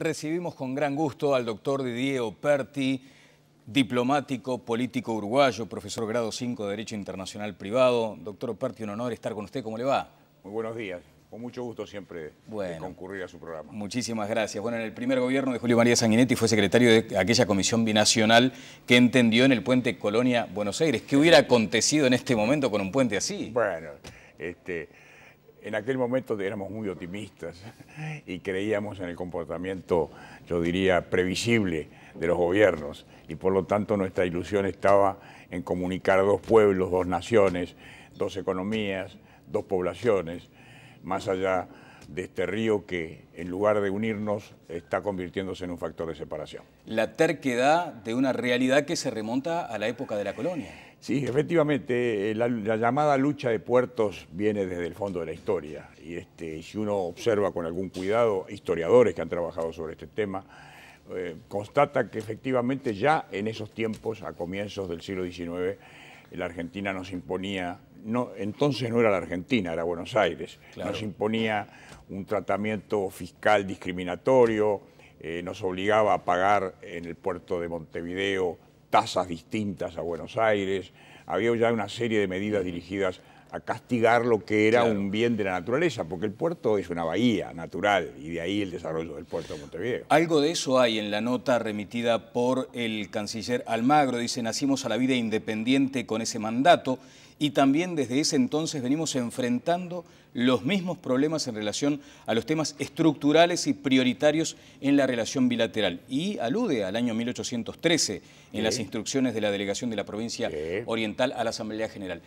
recibimos con gran gusto al doctor Didier Operti, diplomático, político uruguayo, profesor grado 5 de Derecho Internacional Privado. Doctor Operti, un honor estar con usted. ¿Cómo le va? Muy buenos días. Con mucho gusto siempre concurrir a su programa. Muchísimas gracias. Bueno, en el primer gobierno de Julio María Sanguinetti fue secretario de aquella comisión binacional que entendió en el puente Colonia-Buenos Aires. ¿Qué hubiera acontecido en este momento con un puente así? Bueno, este, en aquel momento éramos muy optimistas y creíamos en el comportamiento, yo diría, previsible de los gobiernos y por lo tanto nuestra ilusión estaba en comunicar dos pueblos, dos naciones, dos economías, dos poblaciones, más allá de este río que en lugar de unirnos está convirtiéndose en un factor de separación. La terquedad de una realidad que se remonta a la época de la colonia. Sí, efectivamente, eh, la, llamada lucha de puertos viene desde el fondo de la historia. Y este, si uno observa con algún cuidado, historiadores que han trabajado sobre este tema, eh, constata que efectivamente ya en esos tiempos, a comienzos del siglo XIX, la Argentina nos imponía, no, entonces no era la Argentina, era Buenos Aires, nos imponía un tratamiento fiscal discriminatorio, eh, nos obligaba a pagar en el puerto de Montevideo tasas distintas a Buenos Aires, había ya una serie de medidas dirigidas a castigar lo que era un bien de la naturaleza, porque el puerto es una bahía natural y de ahí el desarrollo del puerto de Montevideo. Algo de eso hay en la nota remitida por el canciller Almagro, dice, nacimos a la vida independiente con ese mandato y también desde ese entonces venimos enfrentando los mismos problemas en relación a los temas estructurales y prioritarios en la relación bilateral. Y alude al año 1813 en las instrucciones de la delegación de la provincia oriental a la Asamblea General.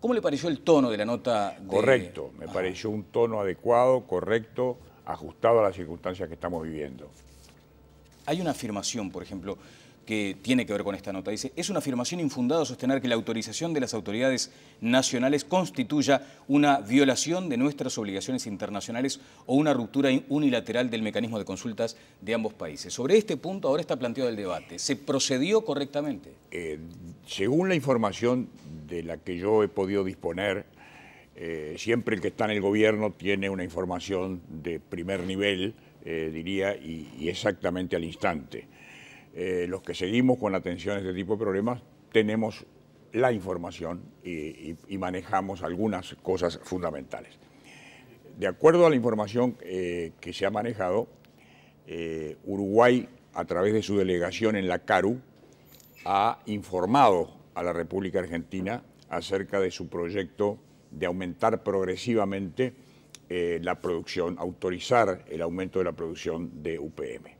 ¿Cómo le pareció el tono de la nota? Correcto, me pareció un tono adecuado, correcto, ajustado a las circunstancias que estamos viviendo. Hay una afirmación, por ejemplo, que tiene que ver con esta nota. Dice, es una afirmación infundada sostener que la autorización de las autoridades nacionales constituya una violación de nuestras obligaciones internacionales o una ruptura unilateral del mecanismo de consultas de ambos países. Sobre este punto ahora está planteado el debate. ¿Se procedió correctamente? Eh, según la información de la que yo he podido disponer, eh, siempre el que está en el gobierno tiene una información de primer nivel, eh, diría, y exactamente al instante. Eh, los que seguimos con atención a este tipo de problemas, tenemos la información y, manejamos algunas cosas fundamentales. De acuerdo a la información eh, que se ha manejado, eh, Uruguay, a través de su delegación en la CARU, ha informado a la República Argentina acerca de su proyecto de aumentar progresivamente la producción, autorizar el aumento de la producción de UPM.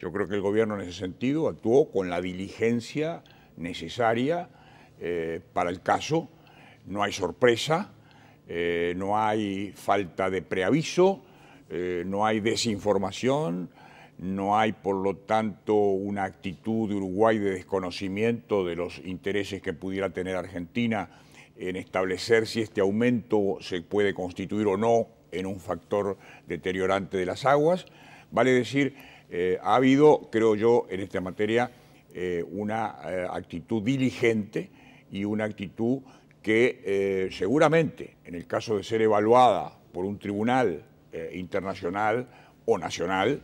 Yo creo que el gobierno en ese sentido actuó con la diligencia necesaria eh, para el caso. No hay sorpresa, eh, no hay falta de preaviso, eh, no hay desinformación, no hay por lo tanto una actitud de Uruguay de desconocimiento de los intereses que pudiera tener Argentina en establecer si este aumento se puede constituir o no en un factor deteriorante de las aguas. Vale decir, eh, ha habido, creo yo, en esta materia eh, una eh, actitud diligente y una actitud que seguramente, en el caso de ser evaluada por un tribunal internacional o nacional,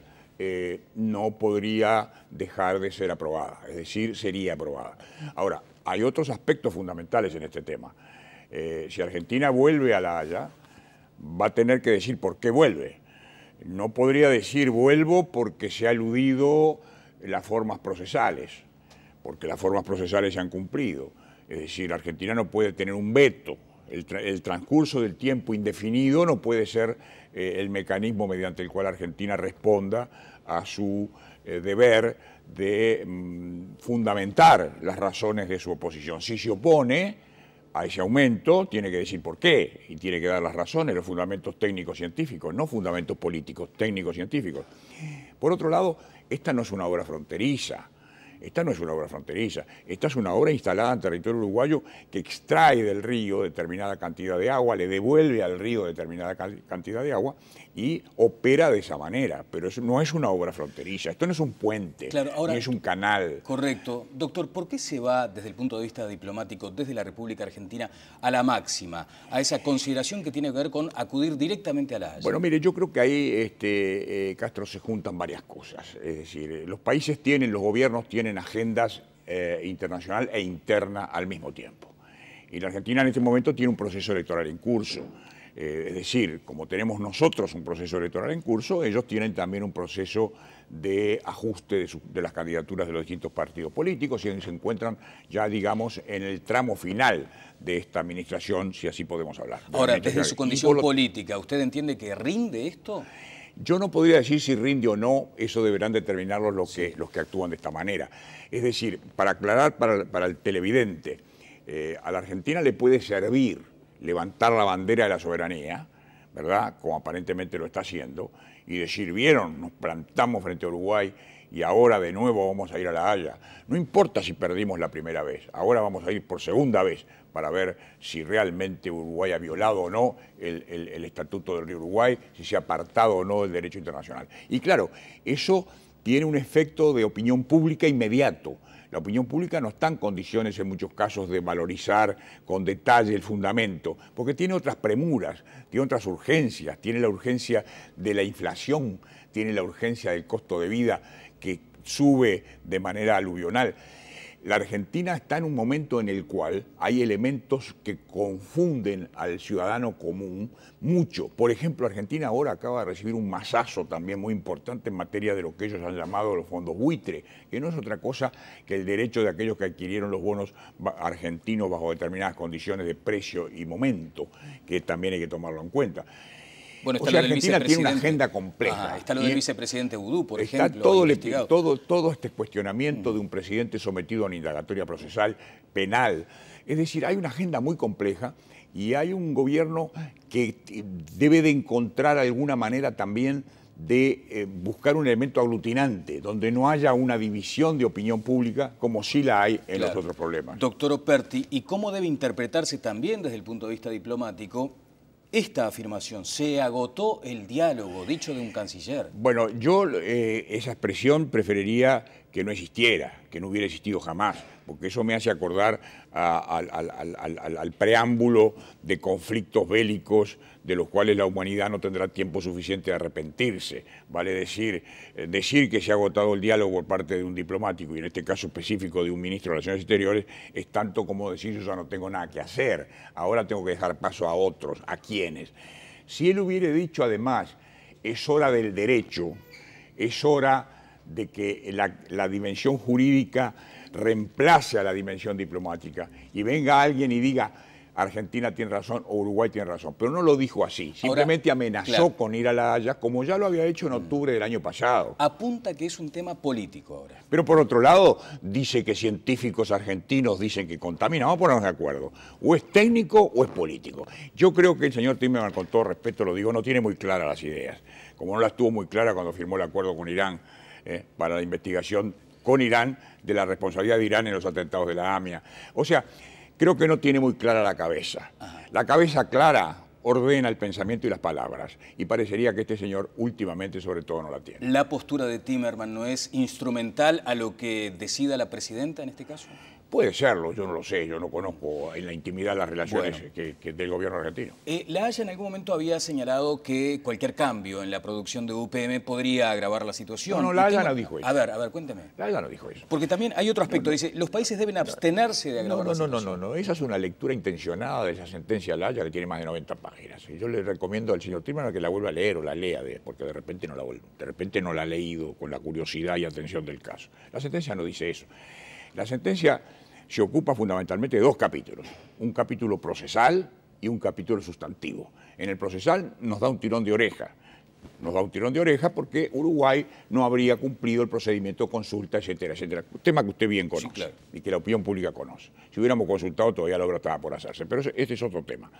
no podría dejar de ser aprobada, es decir, sería aprobada. Ahora, hay otros aspectos fundamentales en este tema. si Argentina vuelve a La Haya, va a tener que decir por qué vuelve no podría decir vuelvo porque se ha aludido las formas procesales, porque las formas procesales se han cumplido. Es decir, Argentina no puede tener un veto. El, transcurso del tiempo indefinido no puede ser eh, el mecanismo mediante el cual Argentina responda a su eh, deber de mm, fundamentar las razones de su oposición. Si se opone, a ese aumento, tiene que decir por qué y tiene que dar las razones, los fundamentos técnicos científicos, no fundamentos políticos, técnicos científicos. Por otro lado, esta no es una obra fronteriza, esta no es una obra fronteriza, esta es una obra instalada en territorio uruguayo que extrae del río determinada cantidad de agua, le devuelve al río determinada cantidad de agua y opera de esa manera, pero eso no es una obra fronteriza, esto no es un puente, es un canal. Correcto. Doctor, ¿por qué se va desde el punto de vista diplomático desde la República Argentina a la máxima, a esa consideración que tiene que ver con acudir directamente a la Bueno, mire, yo creo que ahí, este, eh, Castro, se juntan varias cosas, es decir, eh, los países tienen, los gobiernos tienen en agendas eh, internacional e interna al mismo tiempo. Y la Argentina en este momento tiene un proceso electoral en curso. Eh, es decir, como tenemos nosotros un proceso electoral en curso, ellos tienen también un proceso de ajuste de, las candidaturas de los distintos partidos políticos y se encuentran ya, digamos, en el tramo final de esta administración, si así podemos hablar. Ahora, desde su condición política, ¿usted entiende que rinde esto? Yo no podría decir si rinde o no, eso deberán determinar los, que, actúan de esta manera. Es decir, para aclarar para, el televidente, eh, a la Argentina le puede servir levantar la bandera de la soberanía, ¿verdad? Como aparentemente lo está haciendo, y decir, vieron, nos plantamos frente a Uruguay, y ahora de nuevo vamos a ir a La Haya. No importa si perdimos la primera vez, ahora vamos a ir por segunda vez para ver si realmente Uruguay ha violado o no el, Estatuto del Río Uruguay, si se ha apartado o no del derecho internacional. Y claro, eso tiene un efecto de opinión pública inmediato. La opinión pública no está en condiciones en muchos casos de valorizar con detalle el fundamento, porque tiene otras premuras, tiene otras urgencias, tiene la urgencia de la inflación, tiene la urgencia del costo de vida que sube de manera aluvional. La Argentina está en un momento en el cual hay elementos que confunden al ciudadano común mucho. Por ejemplo, Argentina ahora acaba de recibir un masazo también muy importante en materia de lo que ellos han llamado los fondos buitre, que no es otra cosa que el derecho de aquellos que adquirieron los bonos argentinos bajo determinadas condiciones de precio y momento, que también hay que tomarlo en cuenta. Bueno, Argentina tiene una agenda compleja. está lo del vicepresidente Udú, por ejemplo. Todo, todo, este cuestionamiento mm. de un presidente sometido a una indagatoria procesal penal. Es decir, hay una agenda muy compleja y hay un gobierno que debe de encontrar alguna manera también de eh, buscar un elemento aglutinante, donde no haya una división de opinión pública como sí la hay en los otros problemas. Doctor Operti, ¿y cómo debe interpretarse también desde el punto de vista diplomático esta afirmación? ¿Se agotó el diálogo dicho de un canciller? Bueno, yo eh, esa expresión preferiría que no existiera, que no hubiera existido jamás, porque eso me hace acordar al, preámbulo de conflictos bélicos de los cuales la humanidad no tendrá tiempo suficiente de arrepentirse. Vale decir, eh, decir que se ha agotado el diálogo por parte de un diplomático, y en este caso específico de un ministro de Relaciones Exteriores, es tanto como decir, yo ya no tengo nada que hacer, ahora tengo que dejar paso a otros, a quienes. Si él hubiera dicho además, es hora del derecho, es hora de que la, la, dimensión jurídica reemplace a la dimensión diplomática y venga alguien y diga, Argentina tiene razón o Uruguay tiene razón. Pero no lo dijo así, simplemente amenazó con ir a La Haya, como ya lo había hecho en mm. octubre del año pasado. Apunta que es un tema político ahora. Pero por otro lado, dice que científicos argentinos dicen que contamina. Vamos a ponernos de acuerdo. O es técnico o es político. Yo creo que el señor Timerman, con todo respeto lo digo, no tiene muy claras las ideas. Como no las tuvo muy claras cuando firmó el acuerdo con Irán eh, para la investigación con Irán de la responsabilidad de Irán en los atentados de la AMIA. O sea, creo que no tiene muy clara la cabeza. La cabeza clara ordena el pensamiento y las palabras, y parecería que este señor últimamente sobre todo no la tiene. ¿La postura de Timerman no es instrumental a lo que decida la presidenta en este caso? Puede serlo, yo no lo sé, yo no conozco en la intimidad las relaciones del gobierno argentino. Eh, la Haya en algún momento había señalado que cualquier cambio en la producción de UPM podría agravar la situación. No, no, la Haya no dijo eso. A ver, a ver, cuénteme. La Haya no dijo eso. Porque también hay otro aspecto, dice, los países deben abstenerse de agravar no, la situación. No, no, no, no, esa es una lectura intencionada de esa sentencia de la Haya que tiene más de 90 páginas. yo le recomiendo al señor Trimano que la vuelva a leer o la lea, porque de repente no la de repente no la ha leído con la curiosidad y atención del caso. La sentencia no dice eso. La sentencia se ocupa fundamentalmente de dos capítulos, un capítulo procesal y un capítulo sustantivo. En el procesal nos da un tirón de oreja, nos da un tirón de oreja porque Uruguay no habría cumplido el procedimiento de consulta, etcétera, etcétera. Tema que usted bien conoce y que la opinión pública conoce. Si hubiéramos consultado todavía lo obra estaba por hacerse, pero este es otro tema.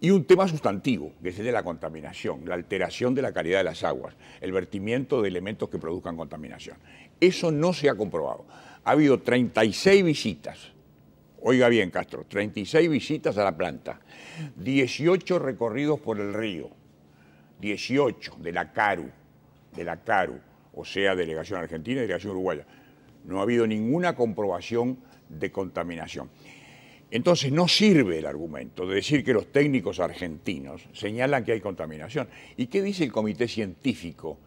Y un tema sustantivo, que es el de la contaminación, la alteración de la calidad de las aguas, el vertimiento de elementos que produzcan contaminación. Eso no se ha comprobado ha habido 36 visitas. Oiga bien, Castro, 36 visitas a la planta, 18 recorridos por el río, 18 de la CARU, de la CARU, o sea, Delegación Argentina y Delegación Uruguaya. No ha habido ninguna comprobación de contaminación. Entonces no sirve el argumento de decir que los técnicos argentinos señalan que hay contaminación. ¿Y qué dice el Comité Científico?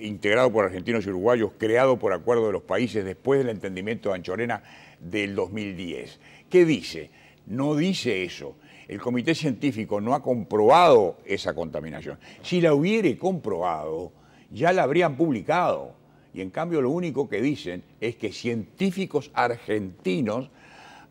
integrado por argentinos y uruguayos, creado por acuerdo de los países después del entendimiento de Anchorena del 2010. ¿Qué dice? No dice eso. El comité científico no ha comprobado esa contaminación. Si la hubiere comprobado, ya la habrían publicado. Y en cambio lo único que dicen es que científicos argentinos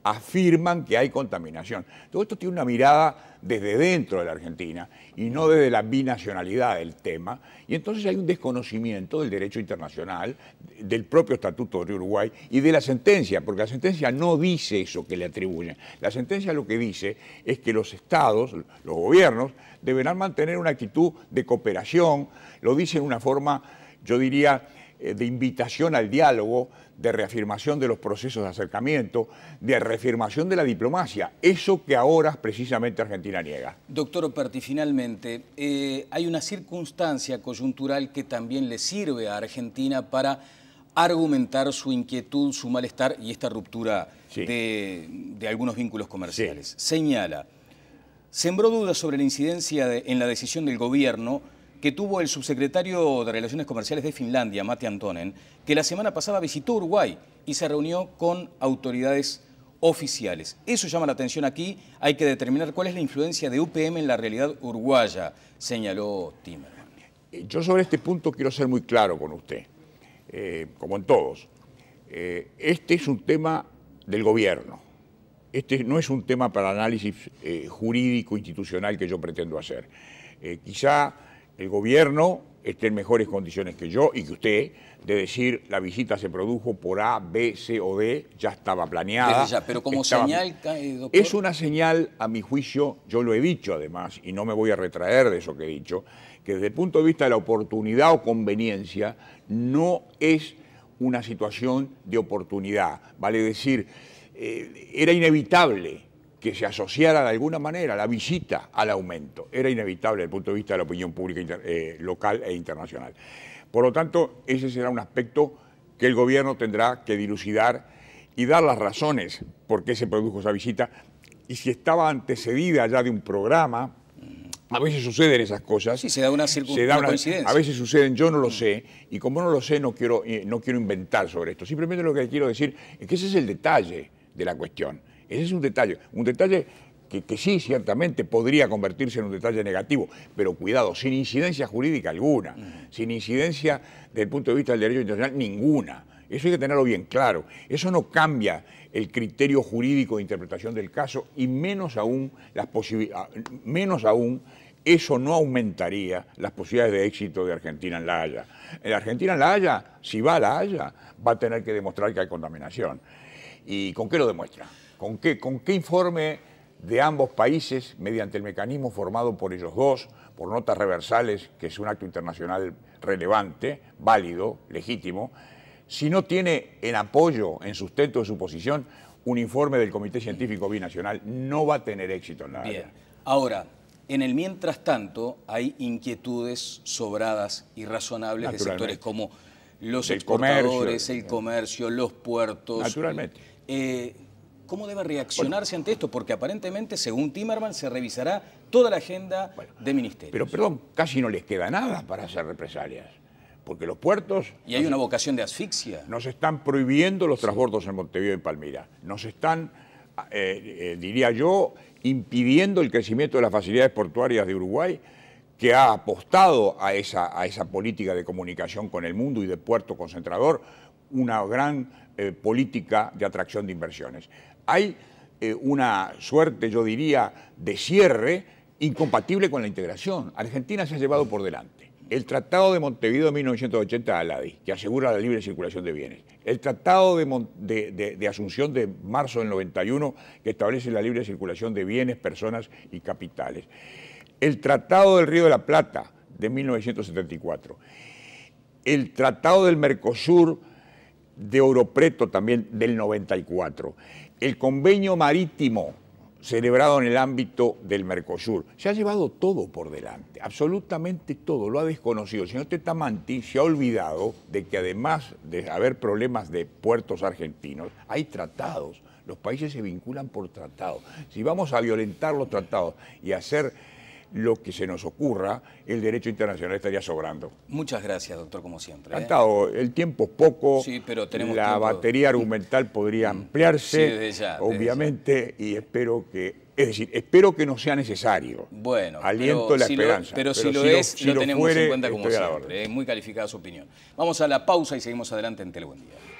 afirman que hay contaminación. Todo esto tiene una mirada desde dentro de la Argentina y no desde la binacionalidad del tema. Y entonces hay un desconocimiento del derecho internacional, del propio Estatuto de Uruguay y de la sentencia, porque la sentencia no dice eso que le atribuyen. La sentencia lo que dice es que los estados, los gobiernos, deberán mantener una actitud de cooperación, lo dice de una forma, yo diría, eh, de invitación al diálogo, de reafirmación de los procesos de acercamiento, de reafirmación de la diplomacia, eso que ahora precisamente Argentina niega. Doctor Operti, finalmente, eh, hay una circunstancia coyuntural que también le sirve a Argentina para argumentar su inquietud, su malestar y esta ruptura de, algunos vínculos comerciales. Señala, sembró dudas sobre la incidencia en la decisión del gobierno que tuvo el subsecretario de Relaciones Comerciales de Finlandia, Mati Antonen, que la semana pasada visitó Uruguay y se reunió con autoridades oficiales. Eso llama la atención aquí, hay que determinar cuál es la influencia de UPM en la realidad uruguaya, señaló Timerman. Eh, yo sobre este punto quiero ser muy claro con usted, eh, como en todos. Eh, este es un tema del gobierno, este no es un tema para análisis jurídico institucional que yo pretendo hacer. quizá el gobierno esté en mejores condiciones que yo y que usted de decir la visita se produjo por A, B, C o D, ya estaba planeada. pero como señal, eh, doctor... Es una señal, a mi juicio, yo lo he dicho además, y no me voy a retraer de eso que he dicho, que desde el punto de vista de la oportunidad o conveniencia, no es una situación de oportunidad. Vale decir, eh, era inevitable que se asociara de alguna manera la visita al aumento. Era inevitable desde el punto de vista de la opinión pública eh, local e internacional. Por lo tanto, ese será un aspecto que el gobierno tendrá que dilucidar y dar las razones por qué se produjo esa visita y si estaba antecedida ya de un programa. A veces suceden esas cosas. Sí, se da una, coincidencia. A veces suceden, yo no lo sé, y como no lo sé, no quiero, eh, no quiero inventar sobre esto. Simplemente lo que quiero decir es que ese es el detalle de la cuestión. Ese es un detalle, un detalle que, sí, ciertamente podría convertirse en un detalle negativo, pero cuidado, sin incidencia jurídica alguna, sin incidencia desde el punto de vista del derecho internacional ninguna. Eso hay que tenerlo bien claro. Eso no cambia el criterio jurídico de interpretación del caso y menos aún, las ah, menos aún eso no aumentaría las posibilidades de éxito de Argentina en La Haya. En Argentina en La Haya, si va a La Haya, va a tener que demostrar que hay contaminación. ¿Y con qué lo demuestra? ¿Con qué, con qué informe de ambos países mediante el mecanismo formado por ellos dos, por notas reversales, que es un acto internacional relevante, válido, legítimo, si no tiene en apoyo, en sustento de su posición, un informe del Comité Científico Binacional, no va a tener éxito en la Bien. Ahora, en el mientras tanto, hay inquietudes sobradas y razonables de sectores como los exportadores, el eh, comercio, los puertos. Naturalmente. Eh, ¿Cómo debe reaccionarse ante esto? Porque aparentemente, según Timerman, se revisará toda la agenda de Ministerio. Pero perdón, casi no les queda nada para hacer represalias porque los puertos... Y hay una vocación de asfixia. Nos están prohibiendo los transbordos en Montevideo y Palmira. Nos están eh, eh, diría yo, impidiendo el crecimiento de las facilidades portuarias de Uruguay, que ha apostado a esa, a esa política de comunicación con el mundo y de puerto concentrador, una gran eh, política de atracción de inversiones. Hay una suerte, yo diría, de cierre incompatible con la integración. Argentina se ha llevado por delante el Tratado de Montevideo de 1980 a que asegura la libre circulación de bienes el Tratado de, Asunción de marzo del 91, que establece la libre circulación de bienes, personas y capitales. El Tratado del Río de la Plata de 1974. El Tratado del Mercosur de Oropreto también del 94. El Convenio Marítimo celebrado en el ámbito del Mercosur. Se ha llevado todo por delante, absolutamente todo, lo ha desconocido. El señor Tetamanti se ha olvidado de que además de haber problemas de puertos argentinos, hay tratados. Los países se vinculan por tratados. Si vamos a violentar los tratados y hacer lo que se nos ocurra, el derecho internacional estaría sobrando. Muchas gracias, doctor, como siempre. Encantado. ¿eh? El tiempo es poco. Sí, pero tenemos La batería argumental podría mm, ampliarse, obviamente, y espero que... Es decir, espero que no sea necesario. Bueno, aliento la esperanza. pero, si, lo, es, lo, tenemos en cuenta como siempre. Es ¿eh? muy calificada su opinión. Vamos a la pausa y seguimos adelante en Buen Día.